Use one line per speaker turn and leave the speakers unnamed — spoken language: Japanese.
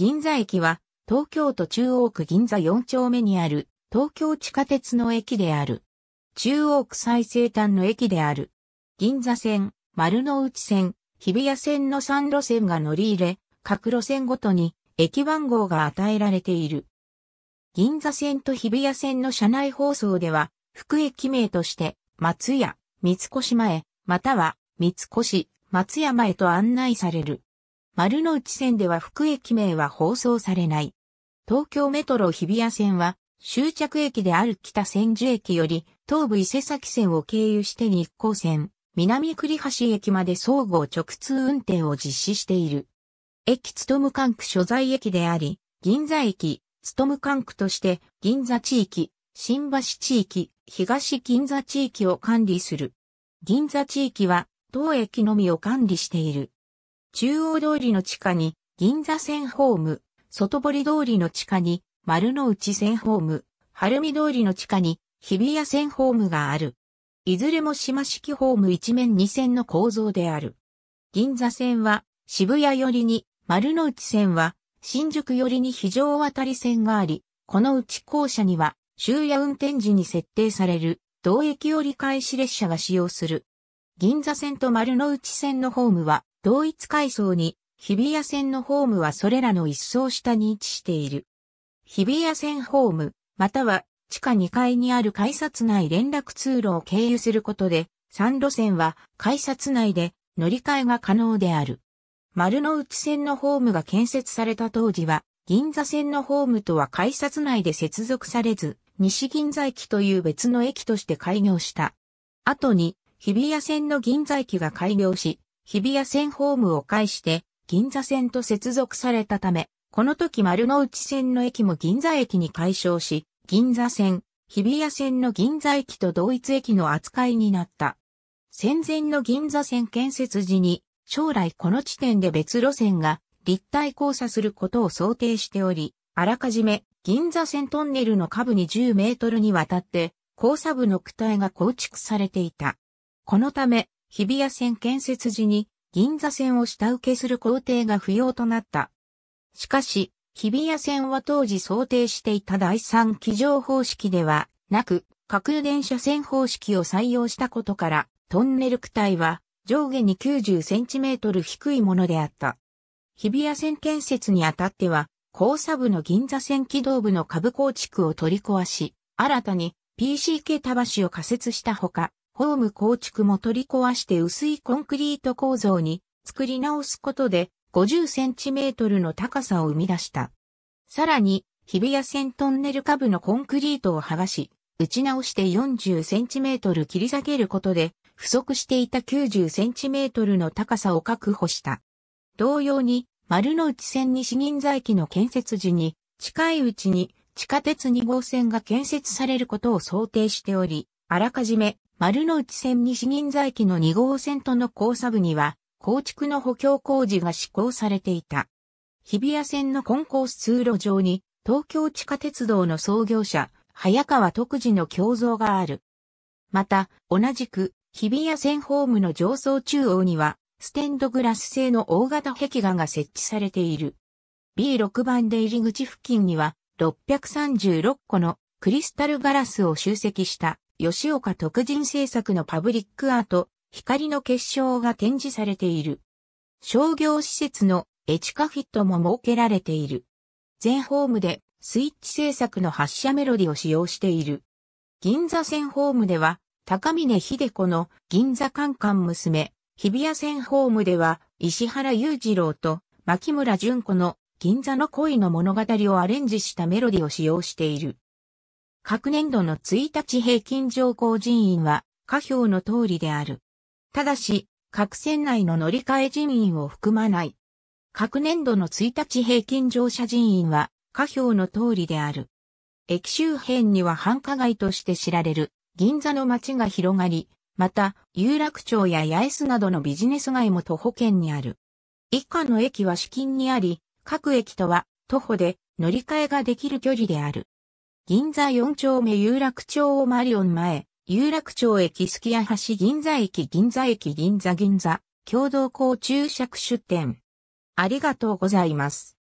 銀座駅は、東京都中央区銀座4丁目にある、東京地下鉄の駅である。中央区最西端の駅である。銀座線、丸の内線、日比谷線の3路線が乗り入れ、各路線ごとに駅番号が与えられている。銀座線と日比谷線の車内放送では、副駅名として、松屋、三越前、または、三越、松山へと案内される。丸の内線では福駅名は放送されない。東京メトロ日比谷線は終着駅である北千住駅より東武伊勢崎線を経由して日光線、南栗橋駅まで相互直通運転を実施している。駅つとむ管区所在駅であり、銀座駅、つとむ管区として銀座地域、新橋地域、東銀座地域を管理する。銀座地域は当駅のみを管理している。中央通りの地下に銀座線ホーム、外堀通りの地下に丸の内線ホーム、晴海通りの地下に日比谷線ホームがある。いずれも島式ホーム一面二線の構造である。銀座線は渋谷寄りに、丸の内線は新宿寄りに非常渡り線があり、このうち校舎には終夜運転時に設定される同駅折り返し列車が使用する。銀座線と丸の内線のホームは同一階層に日比谷線のホームはそれらの一層下に位置している。日比谷線ホーム、または地下2階にある改札内連絡通路を経由することで、3路線は改札内で乗り換えが可能である。丸の内線のホームが建設された当時は、銀座線のホームとは改札内で接続されず、西銀座駅という別の駅として開業した。後に、日比谷線の銀座駅が開業し、日比谷線ホームを介して銀座線と接続されたため、この時丸の内線の駅も銀座駅に解消し、銀座線、日比谷線の銀座駅と同一駅の扱いになった。戦前の銀座線建設時に、将来この地点で別路線が立体交差することを想定しており、あらかじめ銀座線トンネルの下部に10メートルにわたって交差部の区体が構築されていた。このため日比谷線建設時に銀座線を下請けする工程が不要となった。しかし、日比谷線は当時想定していた第三機乗方式ではなく、架空電車線方式を採用したことから、トンネル区体は上下に90センチメートル低いものであった。日比谷線建設にあたっては、交差部の銀座線軌道部の株構築を取り壊し、新たに PC 系田橋を仮設したほか、ホーム構築も取り壊して薄いコンクリート構造に作り直すことで50センチメートルの高さを生み出した。さらに、日比谷線トンネル下部のコンクリートを剥がし、打ち直して40センチメートル切り下げることで、不足していた90センチメートルの高さを確保した。同様に、丸の内線西銀座駅の建設時に、近いうちに地下鉄2号線が建設されることを想定しており、あらかじめ丸の内線西銀座駅の2号線との交差部には、構築の補強工事が施行されていた。日比谷線のコンコース通路上に、東京地下鉄道の創業者、早川徳次の胸像がある。また、同じく、日比谷線ホームの上層中央には、ステンドグラス製の大型壁画が設置されている。B6 番出入り口付近には、636個のクリスタルガラスを集積した吉岡特人制作のパブリックアート、光の結晶が展示されている。商業施設のエチカフィットも設けられている。全ホームでスイッチ制作の発車メロディを使用している。銀座線ホームでは、高峰秀子の銀座カンカン娘、日比谷線ホームでは、石原裕次郎と牧村淳子の銀座の恋の物語をアレンジしたメロディを使用している。各年度の1日平均乗降人員は、下表の通りである。ただし、各線内の乗り換え人員を含まない。各年度の1日平均乗車人員は、下表の通りである。駅周辺には繁華街として知られる銀座の街が広がり、また有楽町や八重洲などのビジネス街も徒歩圏にある。以下の駅は市近にあり、各駅とは徒歩で乗り換えができる距離である。銀座4丁目有楽町をマリオン前、有楽町駅すきや橋銀座駅銀座駅銀座銀座、共同校中尺出店。ありがとうございます。